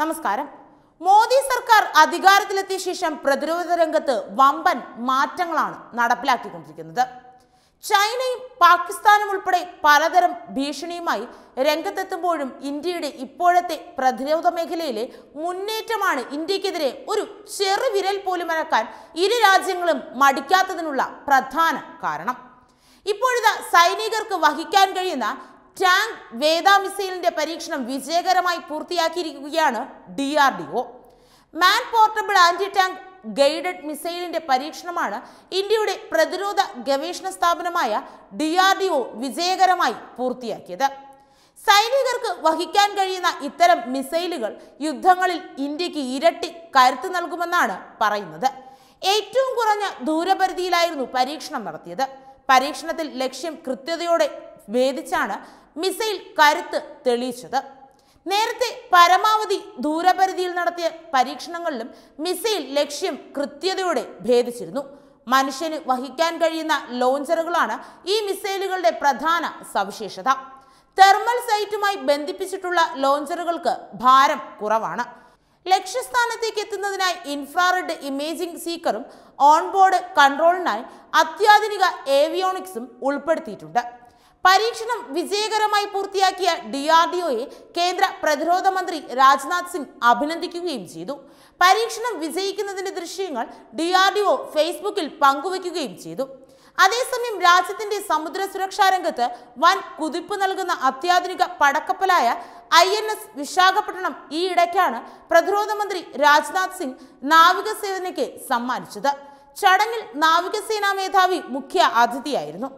നമസ്കാരം മോദി സർക്കാർ അധികാരത്തിലെത്തിയ ശേഷം പ്രതിരോധ രംഗത്ത് വമ്പൻ മാറ്റങ്ങളാണ് നടപ്പിലാക്കിക്കൊണ്ടിരിക്കുന്നത് ചൈനയും പാകിസ്ഥാനും ഉൾപ്പെടെ പലതരം ഭീഷണിയുമായി രംഗത്തെത്തുമ്പോഴും ഇന്ത്യയുടെ ഇപ്പോഴത്തെ പ്രതിരോധ മേഖലയിലെ മുന്നേറ്റമാണ് ഇന്ത്യക്കെതിരെ ഒരു ചെറുവിരൽ പോലും അനക്കാൻ ഇരു രാജ്യങ്ങളും മടിക്കാത്തതിനുള്ള പ്രധാന കാരണം ഇപ്പോഴത്തെ സൈനികർക്ക് വഹിക്കാൻ കഴിയുന്ന ടാങ്ക് വേദ മിസൈലിന്റെ പരീക്ഷണം വിജയകരമായി പൂർത്തിയാക്കിയിരിക്കുകയാണ് D R D O man portable anti tank guided മിസൈലിന്റെ പരീക്ഷണമാണ് ഇന്ത്യയുടെ പ്രതിരോധ ഗവേഷണ സ്ഥാപനമായ ഡി ആർ ഡി ഒ വിജയകരമായി പൂർത്തിയാക്കിയത് സൈനികർക്ക് വഹിക്കാൻ കഴിയുന്ന ഇത്തരം മിസൈലുകൾ യുദ്ധങ്ങളിൽ ഇന്ത്യക്ക് ഇരട്ടി കരുത്ത് നൽകുമെന്നാണ് പറയുന്നത് ഏറ്റവും കുറഞ്ഞ ദൂരപരിധിയിലായിരുന്നു പരീക്ഷണം നടത്തിയത് പരീക്ഷണത്തിൽ ലക്ഷ്യം കൃത്യതയോടെ ഭേദിച്ചാണ് മിസൈൽ കരുത്ത് തെളിയിച്ചത് നേരത്തെ പരമാവധി ദൂരപരിധിയിൽ നടത്തിയ പരീക്ഷണങ്ങളിലും മിസൈൽ ലക്ഷ്യം കൃത്യതയോടെ ഭേദിച്ചിരുന്നു മനുഷ്യന് വഹിക്കാൻ കഴിയുന്ന ലോഞ്ചറുകളാണ് ഈ മിസൈലുകളുടെ പ്രധാന സവിശേഷത തെർമൽ സൈറ്റുമായി ബന്ധിപ്പിച്ചിട്ടുള്ള ലോഞ്ചറുകൾക്ക് ഭാരം കുറവാണ് ലക്ഷ്യസ്ഥാനത്തേക്ക് എത്തുന്നതിനായി ഇൻഫ്രാറെഡ് ഇമേജിംഗ് സീക്കറും ഓൺബോർഡ് കൺട്രോളിനായി അത്യാധുനിക ഏവിയോണിക്സും ഉൾപ്പെടുത്തിയിട്ടുണ്ട് പരീക്ഷണം വിജയകരമായി പൂർത്തിയാക്കിയ ഡി ആർ ഡി ഒയെ കേന്ദ്ര പ്രതിരോധ മന്ത്രി രാജ്നാഥ് സിംഗ് അഭിനന്ദിക്കുകയും ചെയ്തു പരീക്ഷണം വിജയിക്കുന്നതിന്റെ ദൃശ്യങ്ങൾ ഡി ആർ ഡി ഒ ഫേസ്ബുക്കിൽ പങ്കുവയ്ക്കുകയും ചെയ്തു അതേസമയം രാജ്യത്തിന്റെ സമുദ്ര സുരക്ഷാ രംഗത്ത് വൻ കുതിപ്പ് നൽകുന്ന അത്യാധുനിക പടക്കപ്പലായ ഐ എൻ എസ് വിശാഖപട്ടണം ഈ ഇടയ്ക്കാണ് പ്രതിരോധ മന്ത്രി രാജ്നാഥ് സിംഗ് നാവികസേനയ്ക്ക് സമ്മാനിച്ചത് ചടങ്ങിൽ നാവികസേനാ മേധാവി മുഖ്യ അതിഥിയായിരുന്നു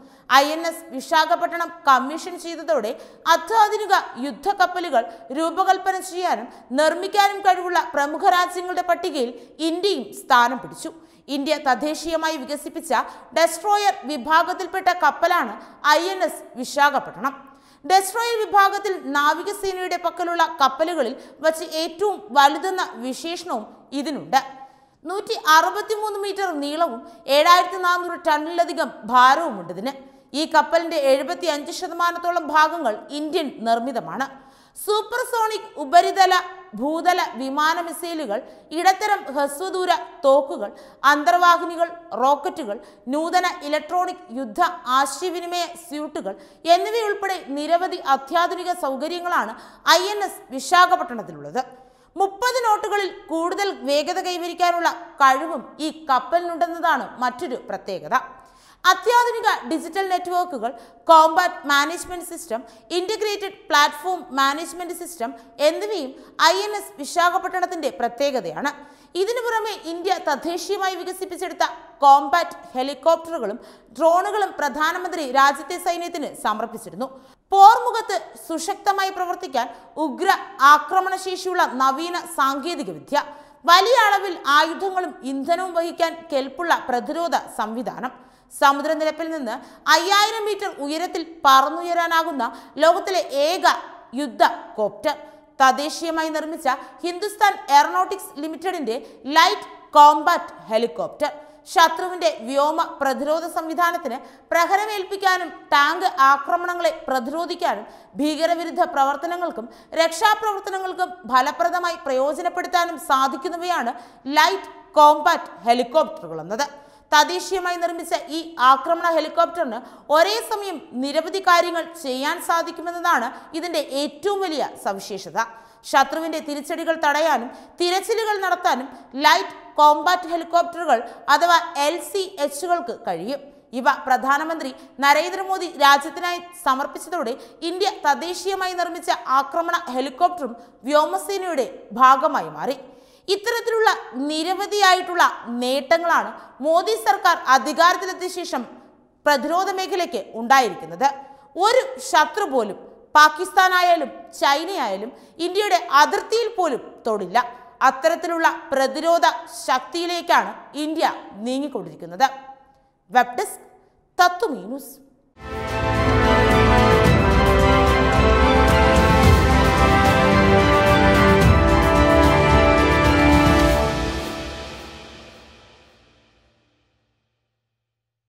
I N S Visakhapatnam commission ചെയ്തതോടെ അത്യാധുനിക യുദ്ധക്കപ്പലുകൾ രൂപകൽപ്പന ചെയ്യാനും നിർമ്മിക്കാനും കഴിവുള്ള പ്രമുഖ രാജ്യങ്ങളുടെ പട്ടികയിൽ ഇന്ത്യയും സ്ഥാനം പിടിച്ചു ഇന്ത്യ തദ്ദേശീയമായി വികസിപ്പിച്ച ഡെസ്ട്രോയർ വിഭാഗത്തിൽപ്പെട്ട കപ്പലാണ് I N S Visakhapatnam destroyer വിഭാഗത്തിൽ നാവികസേനയുടെ പക്കലുള്ള കപ്പലുകളിൽ വച്ച് ഏറ്റവും വലുതെന്ന വിശേഷണവും ഇതിനുണ്ട് നൂറ്റി അറുപത്തിമൂന്ന് മീറ്റർ നീളവും ഏഴായിരത്തി നാനൂറ് ടണ്ണിലധികം ഭാരവുമുണ്ട് ഇതിന് ഈ കപ്പലിന്റെ എഴുപത്തി അഞ്ച് ശതമാനത്തോളം ഭാഗങ്ങൾ ഇന്ത്യൻ നിർമ്മിതമാണ് സൂപ്പർസോണിക് ഉപരിതല ഭൂതല വിമാന മിസൈലുകൾ ഇടത്തരം ഹ്രസ്വദൂര തോക്കുകൾ അന്തർവാഹിനികൾ റോക്കറ്റുകൾ നൂതന ഇലക്ട്രോണിക് യുദ്ധ ആശയവിനിമയ സ്യൂട്ടുകൾ എന്നിവയുൾപ്പെടെ നിരവധി അത്യാധുനിക സൗകര്യങ്ങളാണ് ഐ എൻ എസ് വിശാഖപട്ടണത്തിലുള്ളത് മുപ്പത് നോട്ടുകളിൽ കൂടുതൽ വേഗത കൈവരിക്കാനുള്ള കഴിവും ഈ കപ്പലിനുണ്ടെന്നതാണ് മറ്റൊരു പ്രത്യേകത അത്യാധുനിക ഡിജിറ്റൽ നെറ്റ്വർക്കുകൾ combat management system integrated platform management system എന്നിവയും ഐ എൻ എസ് വിശാഖപട്ടണത്തിൻ്റെ പ്രത്യേകതയാണ് ഇതിനു പുറമെ ഇന്ത്യ തദ്ദേശീയമായി വികസിപ്പിച്ചെടുത്ത കോമ്പാറ്റ് ഹെലികോപ്റ്ററുകളും ഡ്രോണുകളും പ്രധാനമന്ത്രി രാജ്യത്തെ സൈന്യത്തിന് സമർപ്പിച്ചിരുന്നു പോർമുഖത്ത് സുശക്തമായി പ്രവർത്തിക്കാൻ ഉഗ്ര ആക്രമണശേഷിയുള്ള നവീന സാങ്കേതികവിദ്യ വലിയ അളവിൽ ആയുധങ്ങളും ഇന്ധനവും വഹിക്കാൻ കെൽപ്പുള്ള പ്രതിരോധ സംവിധാനം സമുദ്രനിരപ്പിൽ നിന്ന് അയ്യായിരം മീറ്റർ ഉയരത്തിൽ പറന്നുയരാനാകുന്ന ലോകത്തിലെ ഏക യുദ്ധ കോപ്റ്റർ തദ്ദേശീയമായി നിർമ്മിച്ച ഹിന്ദുസ്ഥാൻ എയറോനോട്ടിക്സ് ലിമിറ്റഡിന്റെ ലൈറ്റ് കോംബാറ്റ് ഹെലികോപ്റ്റർ ശത്രുവിന്റെ വ്യോമ പ്രതിരോധ സംവിധാനത്തിന് പ്രഹരമേൽപ്പിക്കാനും ടാങ്ക് ആക്രമണങ്ങളെ പ്രതിരോധിക്കാനും ഭീകരവിരുദ്ധ പ്രവർത്തനങ്ങൾക്കും രക്ഷാപ്രവർത്തനങ്ങൾക്കും ഫലപ്രദമായി പ്രയോജനപ്പെടുത്താനും സാധിക്കുന്നവയാണ് ലൈറ്റ് കോമ്പാറ്റ് ഹെലികോപ്റ്ററുകൾ എന്നത് തദ്ദേശീയമായി നിർമ്മിച്ച ഈ ആക്രമണ ഹെലികോപ്റ്ററിന് ഒരേ സമയം നിരവധി കാര്യങ്ങൾ ചെയ്യാൻ സാധിക്കുമെന്നതാണ് ഇതിൻ്റെ ഏറ്റവും വലിയ സവിശേഷത ശത്രുവിൻ്റെ തിരിച്ചടികൾ തടയാനും തിരച്ചിലുകൾ നടത്താനും ലൈറ്റ് കോമ്പാറ്റ് ഹെലികോപ്റ്ററുകൾ അഥവാ എൽ സി എച്ചുകൾക്ക് കഴിയും ഇവ പ്രധാനമന്ത്രി നരേന്ദ്രമോദി രാജ്യത്തിനായി സമർപ്പിച്ചതോടെ ഇന്ത്യ തദ്ദേശീയമായി നിർമ്മിച്ച ആക്രമണ ഹെലികോപ്റ്ററും വ്യോമസേനയുടെ ഭാഗമായി മാറി ഇത്തരത്തിലുള്ള നിരവധിയായിട്ടുള്ള നേട്ടങ്ങളാണ് മോദി സർക്കാർ അധികാരത്തിലെത്തിയ ശേഷം പ്രതിരോധ മേഖലയ്ക്ക് ഉണ്ടായിരിക്കുന്നത് ഒരു ശത്രു പോലും പാകിസ്ഥാനായാലും ചൈനയായാലും ഇന്ത്യയുടെ അതിർത്തിയിൽ പോലും തൊടില്ല അത്തരത്തിലുള്ള പ്രതിരോധ ശക്തിയിലേക്കാണ് ഇന്ത്യ നീങ്ങിക്കൊണ്ടിരിക്കുന്നത് വെബ് ഡെസ്ക് തത്വമീ ന്യൂസ്